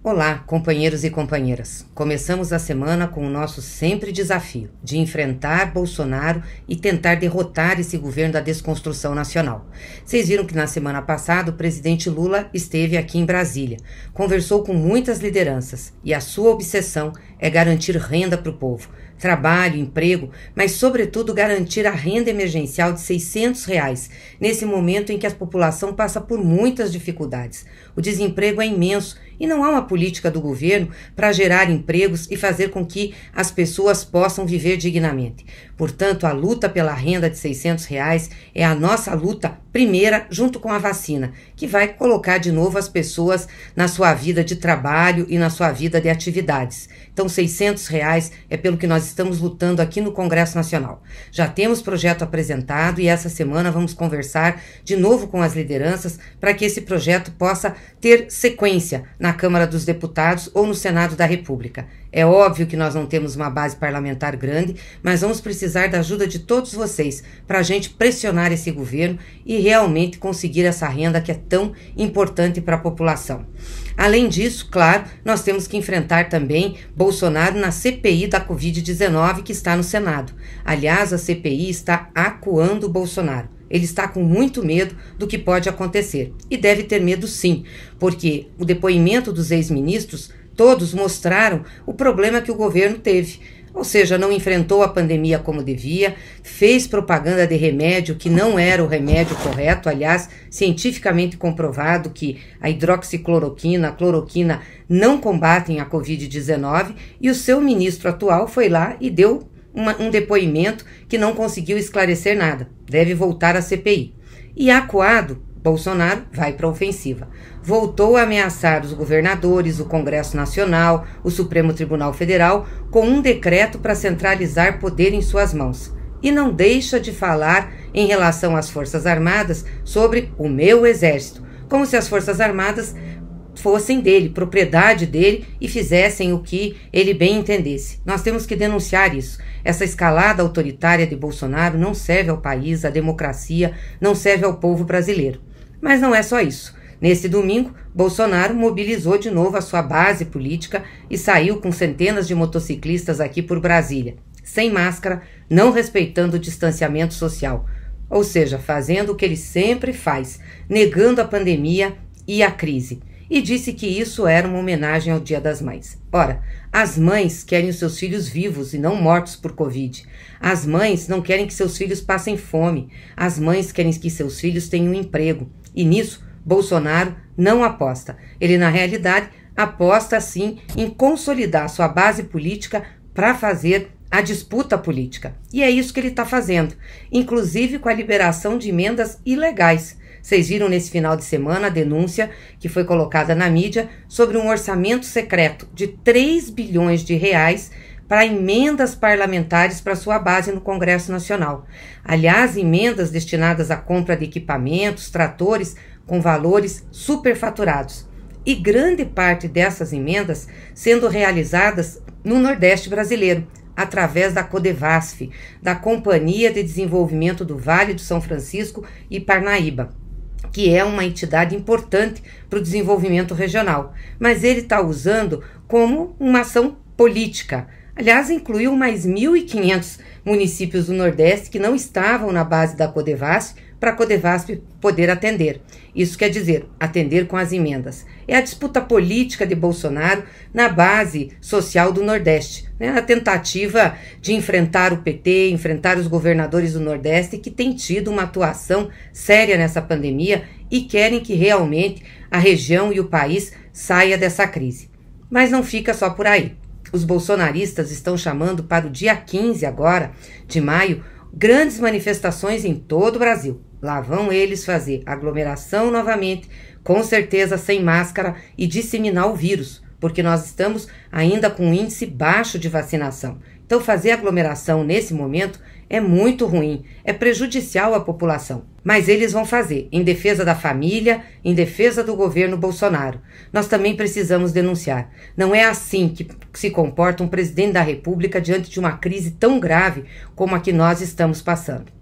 Olá, companheiros e companheiras. Começamos a semana com o nosso sempre desafio de enfrentar Bolsonaro e tentar derrotar esse governo da desconstrução nacional. Vocês viram que na semana passada o presidente Lula esteve aqui em Brasília, conversou com muitas lideranças e a sua obsessão é garantir renda para o povo, trabalho, emprego, mas sobretudo garantir a renda emergencial de 600 reais nesse momento em que a população passa por muitas dificuldades. O desemprego é imenso e não há uma política do governo para gerar empregos e fazer com que as pessoas possam viver dignamente. Portanto, a luta pela renda de 600 reais é a nossa luta primeira junto com a vacina, que vai colocar de novo as pessoas na sua vida de trabalho e na sua vida de atividades. Então, 600 reais é pelo que nós estamos lutando aqui no Congresso Nacional. Já temos projeto apresentado e essa semana vamos conversar de novo com as lideranças para que esse projeto possa ter sequência na Câmara dos Deputados ou no Senado da República. É óbvio que nós não temos uma base parlamentar grande, mas vamos precisar da ajuda de todos vocês para a gente pressionar esse governo e realmente conseguir essa renda que é tão importante para a população. Além disso, claro, nós temos que enfrentar também Bolsonaro na CPI da Covid-19 que está no Senado. Aliás, a CPI está acuando Bolsonaro. Ele está com muito medo do que pode acontecer. E deve ter medo sim, porque o depoimento dos ex-ministros Todos mostraram o problema que o governo teve, ou seja, não enfrentou a pandemia como devia, fez propaganda de remédio que não era o remédio correto, aliás, cientificamente comprovado que a hidroxicloroquina, a cloroquina não combatem a Covid-19, e o seu ministro atual foi lá e deu uma, um depoimento que não conseguiu esclarecer nada, deve voltar à CPI. E Acuado? Bolsonaro vai para a ofensiva. Voltou a ameaçar os governadores, o Congresso Nacional, o Supremo Tribunal Federal com um decreto para centralizar poder em suas mãos. E não deixa de falar em relação às Forças Armadas sobre o meu exército, como se as Forças Armadas fossem dele, propriedade dele e fizessem o que ele bem entendesse. Nós temos que denunciar isso. Essa escalada autoritária de Bolsonaro não serve ao país, à democracia, não serve ao povo brasileiro. Mas não é só isso. Nesse domingo, Bolsonaro mobilizou de novo a sua base política e saiu com centenas de motociclistas aqui por Brasília, sem máscara, não respeitando o distanciamento social. Ou seja, fazendo o que ele sempre faz, negando a pandemia e a crise. E disse que isso era uma homenagem ao Dia das Mães. Ora, as mães querem os seus filhos vivos e não mortos por Covid. As mães não querem que seus filhos passem fome. As mães querem que seus filhos tenham um emprego. E nisso, Bolsonaro não aposta. Ele, na realidade, aposta sim em consolidar sua base política para fazer a disputa política. E é isso que ele está fazendo, inclusive com a liberação de emendas ilegais. Vocês viram nesse final de semana a denúncia que foi colocada na mídia sobre um orçamento secreto de 3 bilhões de reais para emendas parlamentares para sua base no Congresso Nacional. Aliás, emendas destinadas à compra de equipamentos, tratores com valores superfaturados. E grande parte dessas emendas sendo realizadas no Nordeste brasileiro, através da Codevasf, da Companhia de Desenvolvimento do Vale do São Francisco e Parnaíba, que é uma entidade importante para o desenvolvimento regional, mas ele está usando como uma ação política Aliás, incluiu mais 1.500 municípios do Nordeste que não estavam na base da Codevasp para a Codevasp poder atender. Isso quer dizer, atender com as emendas. É a disputa política de Bolsonaro na base social do Nordeste, né? a tentativa de enfrentar o PT, enfrentar os governadores do Nordeste que têm tido uma atuação séria nessa pandemia e querem que realmente a região e o país saia dessa crise. Mas não fica só por aí. Os bolsonaristas estão chamando para o dia 15 agora de maio grandes manifestações em todo o Brasil. Lá vão eles fazer aglomeração novamente, com certeza sem máscara e disseminar o vírus, porque nós estamos ainda com um índice baixo de vacinação. Então fazer aglomeração nesse momento é muito ruim, é prejudicial à população. Mas eles vão fazer, em defesa da família, em defesa do governo Bolsonaro. Nós também precisamos denunciar. Não é assim que se comporta um presidente da República diante de uma crise tão grave como a que nós estamos passando.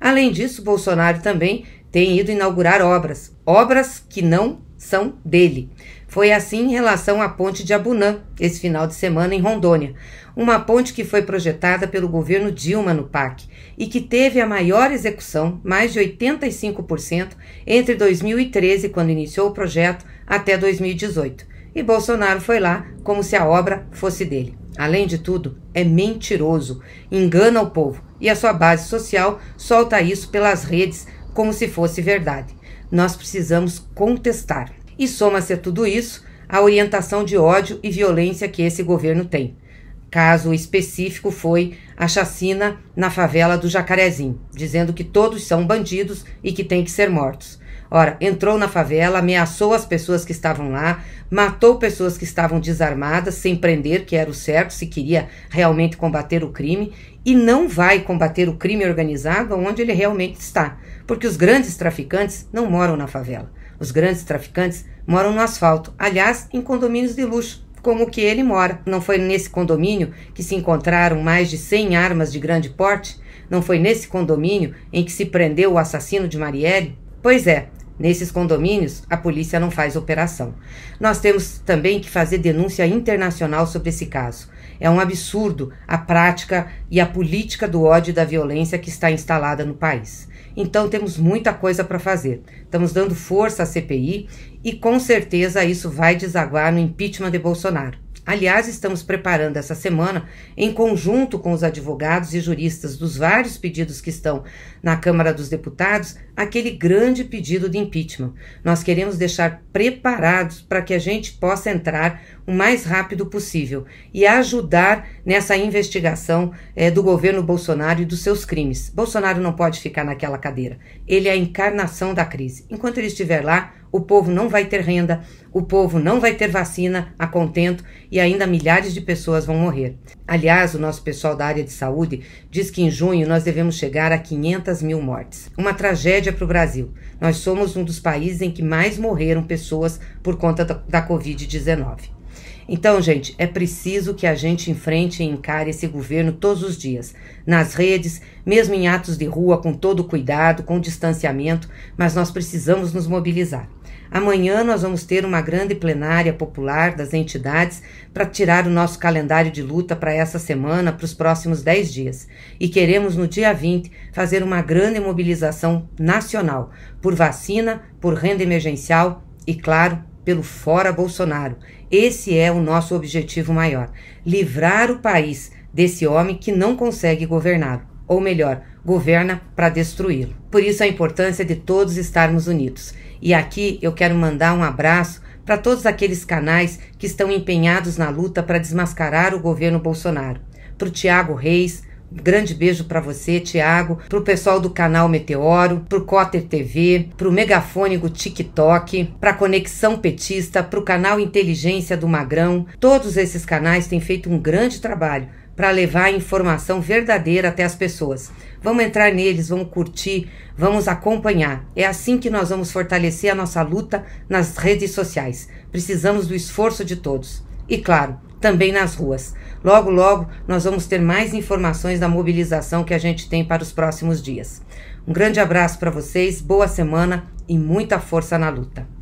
Além disso, Bolsonaro também tem ido inaugurar obras, obras que não são dele. Foi assim em relação à ponte de Abunã, esse final de semana em Rondônia, uma ponte que foi projetada pelo governo Dilma no PAC e que teve a maior execução, mais de 85%, entre 2013, quando iniciou o projeto, até 2018. E Bolsonaro foi lá como se a obra fosse dele. Além de tudo, é mentiroso, engana o povo e a sua base social solta isso pelas redes como se fosse verdade nós precisamos contestar. E soma-se a tudo isso a orientação de ódio e violência que esse governo tem. Caso específico foi a chacina na favela do Jacarezinho, dizendo que todos são bandidos e que têm que ser mortos. Ora, entrou na favela, ameaçou as pessoas que estavam lá, matou pessoas que estavam desarmadas, sem prender, que era o certo, se queria realmente combater o crime, e não vai combater o crime organizado onde ele realmente está porque os grandes traficantes não moram na favela. Os grandes traficantes moram no asfalto, aliás, em condomínios de luxo, como o que ele mora. Não foi nesse condomínio que se encontraram mais de 100 armas de grande porte? Não foi nesse condomínio em que se prendeu o assassino de Marielle? Pois é, Nesses condomínios, a polícia não faz operação. Nós temos também que fazer denúncia internacional sobre esse caso. É um absurdo a prática e a política do ódio e da violência que está instalada no país. Então temos muita coisa para fazer. Estamos dando força à CPI e com certeza isso vai desaguar no impeachment de Bolsonaro. Aliás, estamos preparando essa semana, em conjunto com os advogados e juristas dos vários pedidos que estão na Câmara dos Deputados, aquele grande pedido de impeachment. Nós queremos deixar preparados para que a gente possa entrar o mais rápido possível e ajudar nessa investigação é, do governo Bolsonaro e dos seus crimes. Bolsonaro não pode ficar naquela cadeira. Ele é a encarnação da crise. Enquanto ele estiver lá, o povo não vai ter renda, o povo não vai ter vacina a contento e ainda milhares de pessoas vão morrer. Aliás, o nosso pessoal da área de saúde diz que em junho nós devemos chegar a 500 mil mortes. Uma tragédia para o Brasil. Nós somos um dos países em que mais morreram pessoas por conta da, da Covid-19. Então, gente, é preciso que a gente enfrente e encare esse governo todos os dias, nas redes, mesmo em atos de rua, com todo cuidado, com distanciamento, mas nós precisamos nos mobilizar. Amanhã nós vamos ter uma grande plenária popular das entidades para tirar o nosso calendário de luta para essa semana, para os próximos 10 dias. E queremos, no dia 20, fazer uma grande mobilização nacional por vacina, por renda emergencial e, claro, pelo fora Bolsonaro. Esse é o nosso objetivo maior: livrar o país desse homem que não consegue governá-lo, ou melhor, governa para destruí-lo. Por isso a importância de todos estarmos unidos. E aqui eu quero mandar um abraço para todos aqueles canais que estão empenhados na luta para desmascarar o governo Bolsonaro. Para o Tiago Reis, Grande beijo para você, Tiago, pro pessoal do canal Meteoro, pro Cotter TV, pro Megafônico TikTok, pra Conexão Petista, pro canal Inteligência do Magrão. Todos esses canais têm feito um grande trabalho para levar a informação verdadeira até as pessoas. Vamos entrar neles, vamos curtir, vamos acompanhar. É assim que nós vamos fortalecer a nossa luta nas redes sociais. Precisamos do esforço de todos e, claro, também nas ruas. Logo, logo, nós vamos ter mais informações da mobilização que a gente tem para os próximos dias. Um grande abraço para vocês, boa semana e muita força na luta.